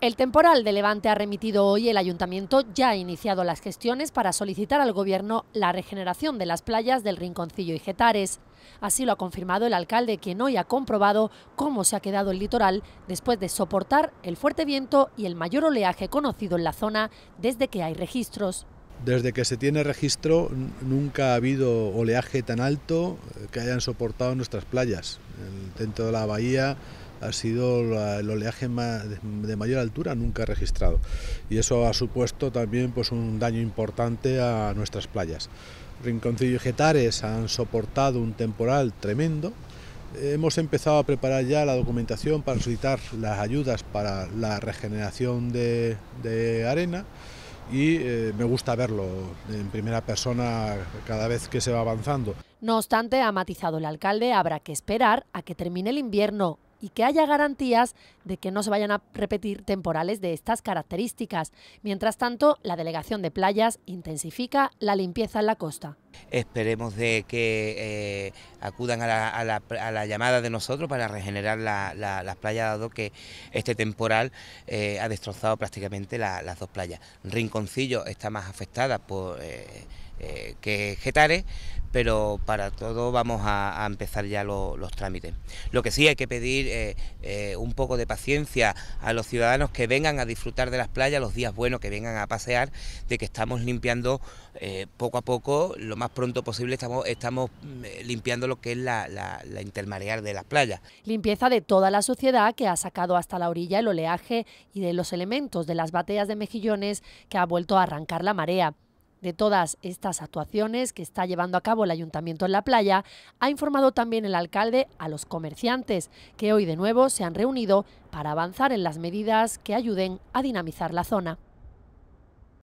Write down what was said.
El temporal de Levante ha remitido hoy el ayuntamiento, ya ha iniciado las gestiones para solicitar al gobierno la regeneración de las playas del Rinconcillo y Getares. Así lo ha confirmado el alcalde, quien hoy ha comprobado cómo se ha quedado el litoral después de soportar el fuerte viento y el mayor oleaje conocido en la zona desde que hay registros. Desde que se tiene registro nunca ha habido oleaje tan alto eh, que hayan soportado nuestras playas. Dentro de la bahía ha sido el oleaje de mayor altura nunca registrado. Y eso ha supuesto también pues, un daño importante a nuestras playas. Rinconcillo y Getares han soportado un temporal tremendo. Hemos empezado a preparar ya la documentación para solicitar las ayudas para la regeneración de, arena y eh, me gusta verlo en primera persona cada vez que se va avanzando. No obstante, ha matizado el alcalde, habrá que esperar a que termine el invierno y que haya garantías de que no se vayan a repetir temporales de estas características. Mientras tanto, la Delegación de Playas intensifica la limpieza en la costa. Esperemos de que eh, acudan a la, llamada de nosotros para regenerar las playas, dado que este temporal eh, ha destrozado prácticamente las dos playas. Rinconcillo está más afectada por, eh, que Getare pero para todo vamos a, empezar ya los trámites. Lo que sí hay que pedir eh, eh, un poco de paciencia a los ciudadanos que vengan a disfrutar de las playas los días buenos, que vengan a pasear, de que estamos limpiando eh, poco a poco, lo más pronto posible estamos, mm, limpiando lo que es la, intermarear de las playas. Limpieza de toda la sociedad que ha sacado hasta la orilla el oleaje y de los elementos de las bateas de mejillones que ha vuelto a arrancar la marea de todas estas actuaciones que está llevando a cabo el ayuntamiento en la playa, ha informado también el alcalde a los comerciantes, que hoy de nuevo se han reunido para avanzar en las medidas que ayuden a dinamizar la zona.